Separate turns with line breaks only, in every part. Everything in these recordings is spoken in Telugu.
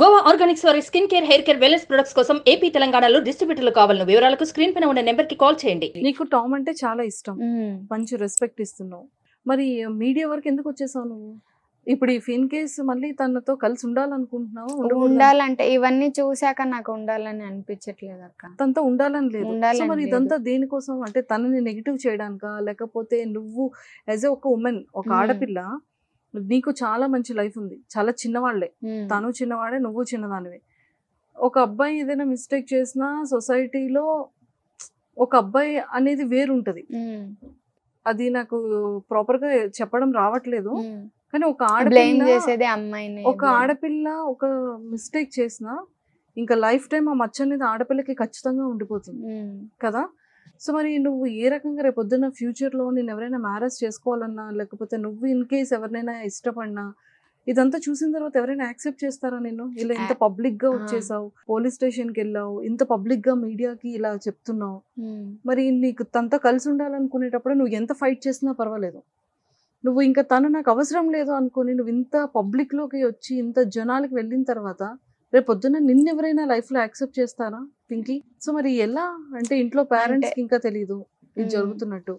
గోవా ఆర్గానిక్స్ వారి skin care hair care wellness products కోసం ఏపీ తెలంగాణలో డిస్ట్రిబ్యూటర్లు కావాలను వివరాలకు స్క్రీన్ పైన ఉన్న నెంబర్ కి కాల్ చేయండి నీకు టామ్ అంటే చాలా ఇష్టం మంచి రెస్పెక్ట్ ఇస్తున్నావు మరి మీడియా వరకు ఎందుకు వచ్చేసావు నువ్వు ఇప్పుడు ఈ ఫిన్ కేస్ మళ్ళీ తనతో కలిసి ఉండాలనుకుంటున్నావు ఉండాలంటే ఇవన్నీ చూశాక నాకు ఉండాలని అనిపించట్లేదు అక్క తనతో ఉండాలని లేదు మరి ఇదంతా దేనికోసం అంటే తనని నెగిటివ్ చేయడానికా లేకపోతే నువ్వు యాజ్ ఒక ఉమెన్ ఒక ఆడపిల్ల నీకు చాలా మంచి లైఫ్ ఉంది చాలా చిన్నవాళ్లే తను చిన్నవాడే నువ్వు చిన్నదానివే ఒక అబ్బాయి ఏదైనా మిస్టేక్ చేసినా సొసైటీలో ఒక అబ్బాయి అనేది వేరుంటది అది నాకు ప్రాపర్ గా చెప్పడం రావట్లేదు కానీ ఒక ఆడపిల్ల ఒక ఆడపిల్ల ఒక మిస్టేక్ చేసినా ఇంకా లైఫ్ టైం ఆ మచ్చ అనేది ఆడపిల్లకి ఖచ్చితంగా ఉండిపోతుంది కదా సో మరి నువ్వు ఏ రకంగా రేపొద్దున ఫ్యూచర్లో నేను ఎవరైనా మ్యారేజ్ చేసుకోవాలన్నా లేకపోతే నువ్వు ఇన్ కేస్ ఎవరినైనా ఇష్టపడినా ఇదంతా చూసిన తర్వాత ఎవరైనా యాక్సెప్ట్ చేస్తారా నేను ఇలా ఇంత పబ్లిక్ గా వచ్చేసావు పోలీస్ స్టేషన్ కి వెళ్ళావు ఇంత పబ్లిక్ గా మీడియాకి ఇలా చెప్తున్నావు hmm. మరి నీకు తనతో కలిసి ఉండాలనుకునేటప్పుడు నువ్వు ఎంత ఫైట్ చేసినా పర్వాలేదు నువ్వు ఇంకా తను నాకు అవసరం లేదు అనుకుని నువ్వు ఇంత పబ్లిక్ లోకి వచ్చి ఇంత జనాలకు వెళ్ళిన తర్వాత రేపు పొద్దున్న నిన్న ఎవరైనా లైఫ్ లో యాక్సెప్ట్ చేస్తారా పింకీ సో మరి ఎలా అంటే ఇంట్లో పేరెంట్స్ ఇంకా తెలీదు ఇది జరుగుతున్నట్టు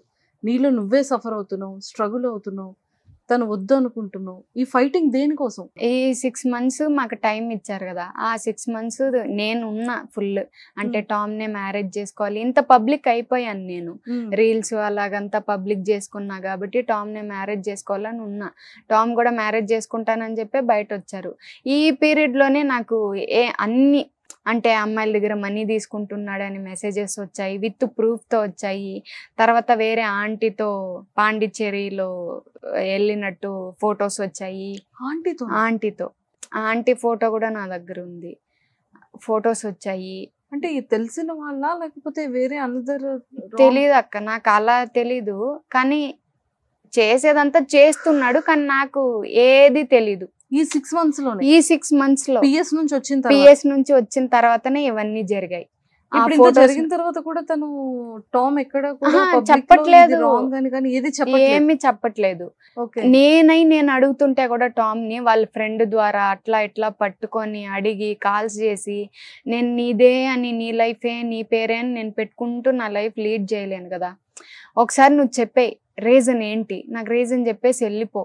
నీలో నువ్వే సఫర్ అవుతున్నావు స్ట్రగుల్ అవుతున్నావు
తను వద్దు అనుకుంటున్నావు ఈ ఫైటింగ్ దేనికోసం ఈ సిక్స్ మంత్స్ మాకు టైం ఇచ్చారు కదా ఆ సిక్స్ మంత్స్ నేను ఉన్నా ఫుల్ అంటే టామ్ నే మ్యారేజ్ చేసుకోవాలి ఇంత పబ్లిక్ అయిపోయాను నేను రీల్స్ అలాగంతా పబ్లిక్ చేసుకున్నా కాబట్టి టామ్ నే మ్యారేజ్ చేసుకోవాలని ఉన్నా టామ్ కూడా మ్యారేజ్ చేసుకుంటానని చెప్పి బయట వచ్చారు ఈ పీరియడ్ లోనే నాకు ఏ అన్ని అంటే అమ్మాయిల దగ్గర మనీ తీసుకుంటున్నాడని మెసేజెస్ వచ్చాయి విత్ ప్రూఫ్తో వచ్చాయి తర్వాత వేరే ఆంటీతో పాండిచ్చేరిలో వెళ్ళినట్టు ఫొటోస్ వచ్చాయి ఆంటీతో ఆంటీతో ఆంటీ ఫోటో కూడా నా దగ్గర ఉంది ఫొటోస్ వచ్చాయి అంటే తెలిసిన వాళ్ళ లేకపోతే వేరే అందర్ తెలియదు అక్క నాకు అలా తెలీదు కానీ చేసేదంతా చేస్తున్నాడు కానీ నాకు ఏది తెలీదు ఈ సిక్స్ మంత్స్ లో ఈ సిక్స్ మంత్స్ లో పిఎస్ నుంచి వచ్చిన పిఎస్ నుంచి వచ్చిన తర్వాతనే ఇవన్నీ జరిగాయి జరిగిన
తర్వాత కూడా తను టామ్ ఎక్కడ చెప్పట్లేదు
ఏమి చెప్పట్లేదు నేనై నేను అడుగుతుంటే కూడా టామ్ ని వాళ్ళ ఫ్రెండ్ ద్వారా అట్లా ఇట్లా పట్టుకొని అడిగి కాల్స్ చేసి నేను నీదే అని నీ లైఫే నీ పేరే అని నేను పెట్టుకుంటూ నా లైఫ్ లీడ్ చేయలేను కదా ఒకసారి నువ్వు చెప్పే రీజన్ ఏంటి నాకు రీజన్ చెప్పేసి వెళ్ళిపో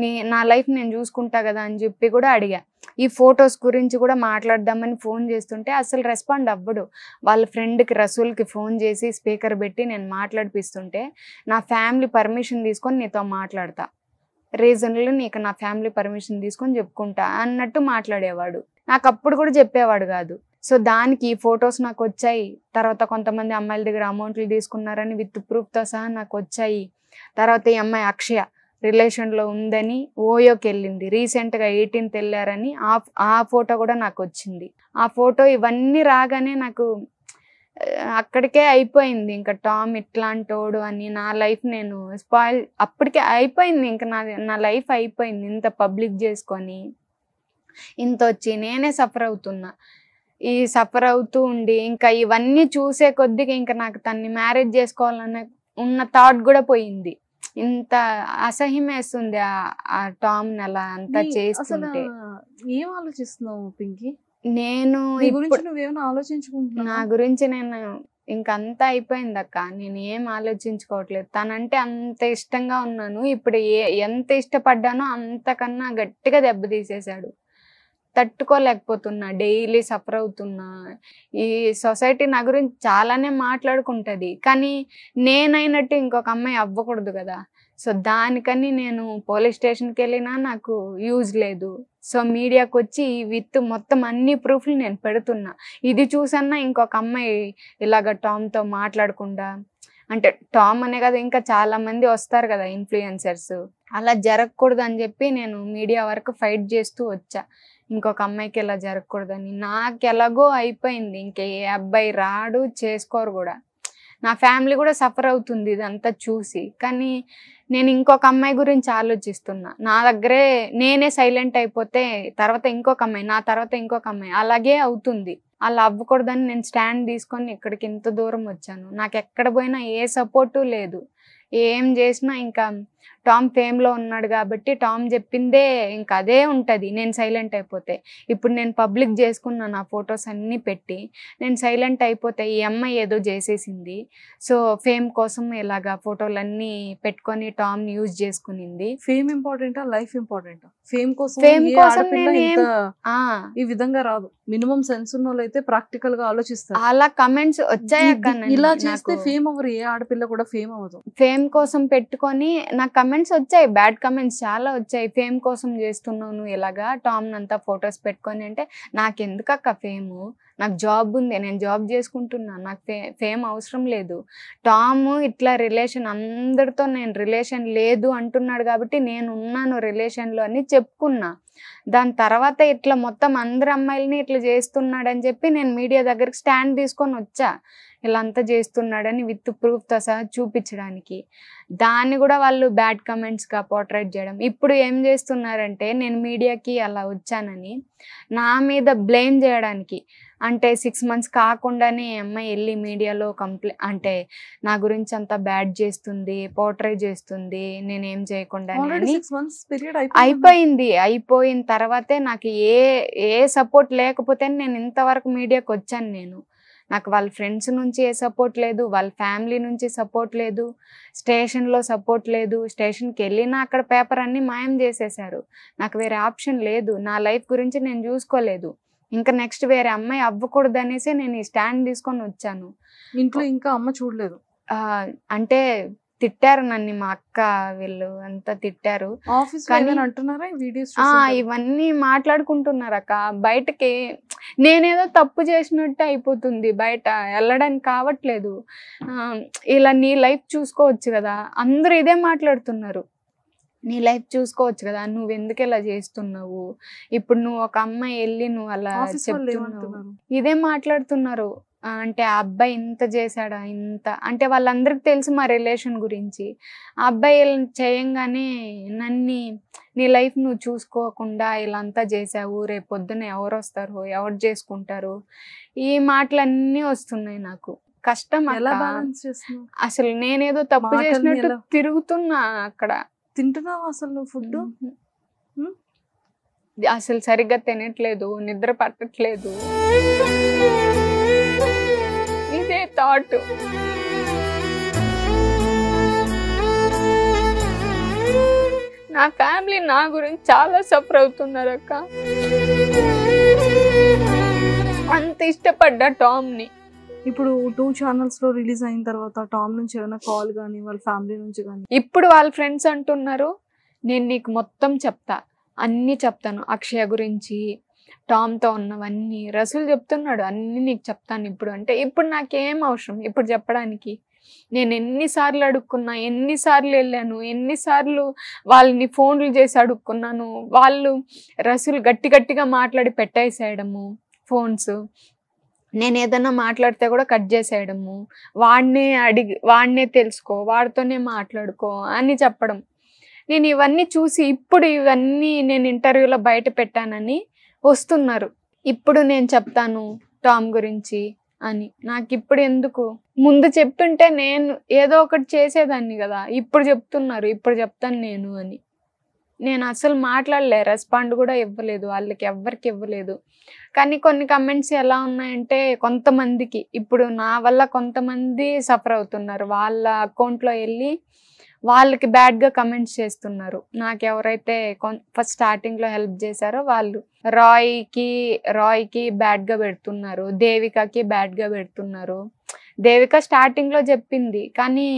నీ నా లైఫ్ నేను చూసుకుంటా కదా అని చెప్పి కూడా అడిగా ఈ ఫొటోస్ గురించి కూడా మాట్లాడదామని ఫోన్ చేస్తుంటే అసలు రెస్పాండ్ అవ్వడు వాళ్ళ ఫ్రెండ్కి రసూల్కి ఫోన్ చేసి స్పీకర్ పెట్టి నేను మాట్లాడిపిస్తుంటే నా ఫ్యామిలీ పర్మిషన్ తీసుకొని నీతో మాట్లాడతా రీజన్లు నీకు నా ఫ్యామిలీ పర్మిషన్ తీసుకొని చెప్పుకుంటా అన్నట్టు మాట్లాడేవాడు నాకు అప్పుడు కూడా చెప్పేవాడు కాదు సో దానికి ఈ ఫొటోస్ నాకు వచ్చాయి తర్వాత కొంతమంది అమ్మాయిల దగ్గర అమౌంట్లు తీసుకున్నారని విత్ ప్రూఫ్తో సహా నాకు వచ్చాయి తర్వాత ఈ అమ్మాయి అక్షయ రిలేషన్లో ఉందని ఓయోకి వెళ్ళింది రీసెంట్గా ఎయిటీన్త్ వెళ్ళారని ఆ ఆ ఫోటో కూడా నాకు వచ్చింది ఆ ఫోటో ఇవన్నీ రాగానే నాకు అక్కడికే అయిపోయింది ఇంకా టామ్ ఇట్లాంటోడు అని నా లైఫ్ నేను స్పాయిల్ అప్పటికే అయిపోయింది ఇంకా నా నా లైఫ్ అయిపోయింది ఇంత పబ్లిక్ చేసుకొని ఇంత వచ్చి నేనే సఫర్ అవుతున్నా ఈ సఫర్ అవుతూ ఉండి ఇంకా ఇవన్నీ చూసే కొద్దిగా ఇంకా నాకు తన్ని మ్యారేజ్ చేసుకోవాలనే ఉన్న థాట్ కూడా పోయింది ఇంత అసహ్యం వేస్తుంది ఆ టామ్ అలా అంతా చేస్తుంటే ఏం ఆలోచిస్తున్నావు పింకి నేను ఆలోచించుకుంటున్నా నా గురించి నేను ఇంకంతా అయిపోయింది అక్క నేను ఏం ఆలోచించుకోవట్లేదు తనంటే అంత ఇష్టంగా ఉన్నాను ఇప్పుడు ఏ ఎంత ఇష్టపడ్డానో అంతకన్నా గట్టిగా దెబ్బతీసేశాడు తట్టుకోలేకపోతున్నా డైలీ సఫర్ అవుతున్నా ఈ సొసైటీ నా గురించి చాలానే మాట్లాడుకుంటుంది కానీ నేనైనట్టు ఇంకొక అమ్మాయి అవ్వకూడదు కదా సో దానికని నేను పోలీస్ స్టేషన్కి వెళ్ళినా నాకు యూజ్ లేదు సో మీడియాకి వచ్చి ఈ విత్ మొత్తం అన్ని ప్రూఫ్లు నేను పెడుతున్నా ఇది చూసన్నా ఇంకొక అమ్మాయి ఇలాగ టామ్తో మాట్లాడకుండా అంటే టామ్ అనే కదా ఇంకా చాలా మంది వస్తారు కదా ఇన్ఫ్లుయెన్సర్స్ అలా జరగకూడదు అని చెప్పి నేను మీడియా వరకు ఫైట్ చేస్తూ వచ్చా ఇంకొక అమ్మాయికి ఎలా జరగకూడదని నాకు ఎలాగో అయిపోయింది ఇంకే ఏ అబ్బాయి రాడు చేసుకోరు కూడా నా ఫ్యామిలీ కూడా సఫర్ అవుతుంది ఇదంతా చూసి కానీ నేను ఇంకొక అమ్మాయి గురించి ఆలోచిస్తున్నా నా దగ్గరే నేనే సైలెంట్ అయిపోతే తర్వాత ఇంకొక అమ్మాయి నా తర్వాత ఇంకొక అమ్మాయి అలాగే అవుతుంది అలా అవ్వకూడదని నేను స్టాండ్ తీసుకొని ఇక్కడికి ఇంత దూరం వచ్చాను నాకు ఎక్కడ పోయినా ఏ సపోర్టు లేదు ఏం చేసినా ఇంకా టామ్ ఫేమ్లో ఉన్నాడు కాబట్టి టామ్ చెప్పిందే ఇంకా అదే ఉంటుంది నేను సైలెంట్ అయిపోతే ఇప్పుడు నేను పబ్లిక్ చేసుకున్నాను ఆ ఫొటోస్ అన్నీ పెట్టి నేను సైలెంట్ అయిపోతే ఈ అమ్మాయి ఏదో చేసేసింది సో ఫేమ్ కోసం ఇలాగా ఫోటోలన్నీ పెట్టుకొని టామ్ యూజ్ చేసుకునింది ఫేమ్ ఇంపార్టెంటా లైఫ్ ఇంపార్టెంట్ ఫేమ్ కోసం ఫేమ్ కోసం ఈ విధంగా రాదు మినిమం సెన్స్ ఉన్న వాళ్ళైతే ప్రాక్టికల్ గా ఆలోచిస్తారు అలా కమెంట్స్ వచ్చాయి ఇలా చేస్తే ఫేమ్ అవ్వరు ఏ ఆడపిల్ల కూడా ఫేమ్ అవ్వదు ఫేమ్ కోసం పెట్టుకొని నాకు కమెంట్స్ వచ్చాయి బ్యాడ్ కమెంట్స్ చాలా వచ్చాయి ఫేమ్ కోసం చేస్తున్నావు నువ్వు ఎలాగా టామ్ అంతా ఫొటోస్ పెట్టుకొని అంటే ఎందుకు అక్క ఫేమ్ నాకు జాబ్ ఉంది నేను జాబ్ చేసుకుంటున్నా నాకు ఫే ఫేమ్ అవసరం లేదు టామ్ ఇట్లా రిలేషన్ అందరితో నేను రిలేషన్ లేదు అంటున్నాడు కాబట్టి నేను ఉన్నాను రిలేషన్లో అని చెప్పుకున్నా దాని తర్వాత ఇట్లా మొత్తం అందరు అమ్మాయిలని ఇట్లా చేస్తున్నాడని చెప్పి నేను మీడియా దగ్గరికి స్టాండ్ తీసుకొని వచ్చా ఇలా అంతా చేస్తున్నాడని విత్ ప్రూఫ్తో సహా చూపించడానికి దాన్ని కూడా వాళ్ళు బ్యాడ్ కమెంట్స్గా పోర్ట్రేట్ చేయడం ఇప్పుడు ఏం చేస్తున్నారంటే నేను మీడియాకి అలా వచ్చానని నా మీద బ్లేమ్ చేయడానికి అంటే సిక్స్ మంత్స్ కాకుండానే అమ్మాయి వెళ్ళి మీడియాలో కంప్లైంట్ అంటే నా గురించి అంతా బ్యాడ్ చేస్తుంది పోర్ట్రేట్ చేస్తుంది నేనేం చేయకుండా అయిపోయింది అయిపోయిన తర్వాతే నాకు ఏ ఏ సపోర్ట్ లేకపోతే నేను ఇంతవరకు మీడియాకి వచ్చాను నేను నాకు వాళ్ళ ఫ్రెండ్స్ నుంచి ఏ సపోర్ట్ లేదు వాళ్ళ ఫ్యామిలీ నుంచి సపోర్ట్ లేదు స్టేషన్లో సపోర్ట్ లేదు స్టేషన్కి వెళ్ళినా అక్కడ పేపర్ అన్ని మాయం చేసేసారు నాకు వేరే ఆప్షన్ లేదు నా లైఫ్ గురించి నేను చూసుకోలేదు ఇంకా నెక్స్ట్ వేరే అమ్మాయి అవ్వకూడదు అనేసి నేను ఈ స్టాండ్ తీసుకొని వచ్చాను ఇంట్లో ఇంకా అమ్మ చూడలేదు అంటే తిట్టారు నన్ను మా అక్క వీళ్ళు అంతా తిట్టారు ఇవన్నీ మాట్లాడుకుంటున్నారు అక్క బయటకి నేనేదో తప్పు చేసినట్టు అయిపోతుంది బయట వెళ్ళడానికి కావట్లేదు ఇలా నీ లైఫ్ చూసుకోవచ్చు కదా అందరూ ఇదే మాట్లాడుతున్నారు నీ లైఫ్ చూసుకోవచ్చు కదా నువ్వు ఎందుకు ఇలా చేస్తున్నావు ఇప్పుడు నువ్వు ఒక అమ్మాయి వెళ్ళి నువ్వు అలా చెప్తున్నావు ఇదే మాట్లాడుతున్నారు అంటే ఆ అబ్బాయి ఇంత చేశాడా ఇంత అంటే వాళ్ళందరికీ తెలుసు మా రిలేషన్ గురించి ఆ అబ్బాయి చేయంగానే నన్ని నీ లైఫ్ నువ్వు చూసుకోకుండా ఇలాంతా చేసావు రేపు పొద్దున్న ఎవరు వస్తారు ఎవరు చేసుకుంటారు ఈ మాటలన్నీ వస్తున్నాయి నాకు కష్టం అసలు నేనేదో తప్పు చేసినట్టు తిరుగుతున్నా అక్కడ తింటున్నావు అసలు ఫుడ్ అసలు సరిగ్గా తినట్లేదు నిద్ర పట్టట్లేదు ఇదే థాట్ నా ఫ్యామిలీ నా గురించి చాలా సఫర్ అవుతున్నారు అక్క అంత ఇష్టపడ్డా టామ్ని ఇప్పుడు టూ ఛానల్స్ లో రిలీజ్
అయిన తర్వాత టామ్ నుంచి ఏమైనా కాల్ కానీ వాళ్ళ ఫ్యామిలీ నుంచి కానీ
ఇప్పుడు వాళ్ళ ఫ్రెండ్స్ అంటున్నారు నేను నీకు మొత్తం చెప్తా అన్నీ చెప్తాను అక్షయ గురించి టామ్తో ఉన్నవన్నీ రసూల్ చెప్తున్నాడు అన్నీ నీకు చెప్తాను ఇప్పుడు అంటే ఇప్పుడు నాకేం అవసరం ఇప్పుడు చెప్పడానికి నేను ఎన్నిసార్లు అడుక్కున్నా ఎన్నిసార్లు వెళ్ళాను ఎన్నిసార్లు వాళ్ళని ఫోన్లు చేసి అడుక్కున్నాను వాళ్ళు రసూలు గట్టి గట్టిగా మాట్లాడి పెట్టేసేయడము ఫోన్స్ నేను ఏదైనా మాట్లాడితే కూడా కట్ చేసేయడము వాడినే అడిగి వాడినే తెలుసుకో వాడితోనే మాట్లాడుకో అని చెప్పడం నేను ఇవన్నీ చూసి ఇప్పుడు ఇవన్నీ నేను ఇంటర్వ్యూలో బయట పెట్టానని వస్తున్నారు ఇప్పుడు నేను చెప్తాను టామ్ గురించి అని నాకు ఇప్పుడు ఎందుకు ముందు చెప్తుంటే నేను ఏదో ఒకటి చేసేదాన్ని కదా ఇప్పుడు చెప్తున్నారు ఇప్పుడు చెప్తాను నేను అని నేను అసలు మాట్లాడలే రెస్పాండ్ కూడా ఇవ్వలేదు వాళ్ళకి ఎవ్వరికి ఇవ్వలేదు కానీ కొన్ని కమెంట్స్ ఎలా ఉన్నాయంటే కొంతమందికి ఇప్పుడు నా వల్ల కొంతమంది సఫర్ అవుతున్నారు వాళ్ళ అకౌంట్లో వెళ్ళి వాళ్ళకి బ్యాడ్గా కమెంట్స్ చేస్తున్నారు నాకు ఎవరైతే ఫస్ట్ స్టార్టింగ్లో హెల్ప్ చేశారో వాళ్ళు రాయ్కి రాయ్కి బ్యాడ్గా పెడుతున్నారు దేవికకి బ్యాడ్గా పెడుతున్నారు దేవిక స్టార్టింగ్లో చెప్పింది కానీ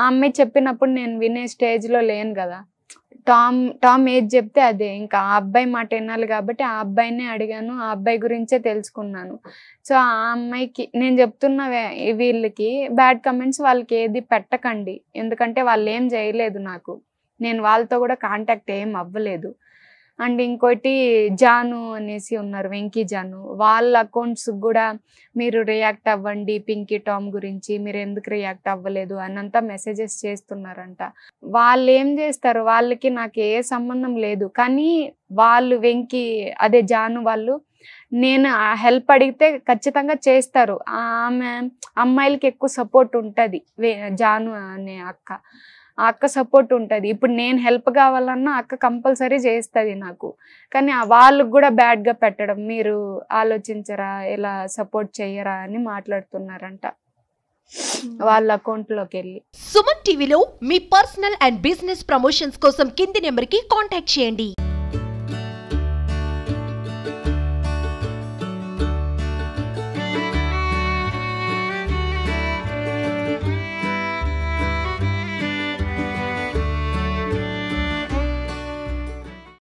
ఆ అమ్మాయి చెప్పినప్పుడు నేను వినే స్టేజ్లో లేను కదా టామ్ టామ్ ఏది చెప్తే అదే ఇంకా ఆ అబ్బాయి మాట వినాలి కాబట్టి ఆ అబ్బాయినే అడిగాను ఆ అబ్బాయి గురించే తెలుసుకున్నాను సో ఆ అమ్మాయికి నేను చెప్తున్న వీళ్ళకి బ్యాడ్ కమెంట్స్ వాళ్ళకి ఏది పెట్టకండి ఎందుకంటే వాళ్ళు ఏం చేయలేదు నాకు నేను వాళ్ళతో కూడా కాంటాక్ట్ ఏం అవ్వలేదు అండ్ ఇంకోటి జాను అనేసి ఉన్నారు వెంకీ జాను వాళ్ళ అకౌంట్స్ కూడా మీరు రియాక్ట్ అవ్వండి పింకీ టామ్ గురించి మీరు ఎందుకు రియాక్ట్ అవ్వలేదు అనంతా మెసేజెస్ చేస్తున్నారంట వాళ్ళు ఏం చేస్తారు వాళ్ళకి నాకు ఏ సంబంధం లేదు కానీ వాళ్ళు వెంకీ అదే జాను వాళ్ళు నేను హెల్ప్ అడిగితే ఖచ్చితంగా చేస్తారు ఆమె అమ్మాయిలకి ఎక్కువ సపోర్ట్ ఉంటుంది జాను అనే అక్క ఆ అక్క సపోర్ట్ ఉంటుంది ఇప్పుడు నేను హెల్ప్ కావాలన్నా అక్క కంపల్సరీ చేస్తుంది నాకు కానీ వాళ్ళకు కూడా బ్యాడ్గా పెట్టడం మీరు ఆలోచించరా ఇలా సపోర్ట్ చేయరా అని మాట్లాడుతున్నారంట hmm. వాళ్ళ అకౌంట్లోకి వెళ్ళి
సుమన్ టీవీలో మీ పర్సనల్ అండ్ బిజినెస్ ప్రమోషన్స్ కోసం
కింది నెంబర్కి కాంటాక్ట్ చేయండి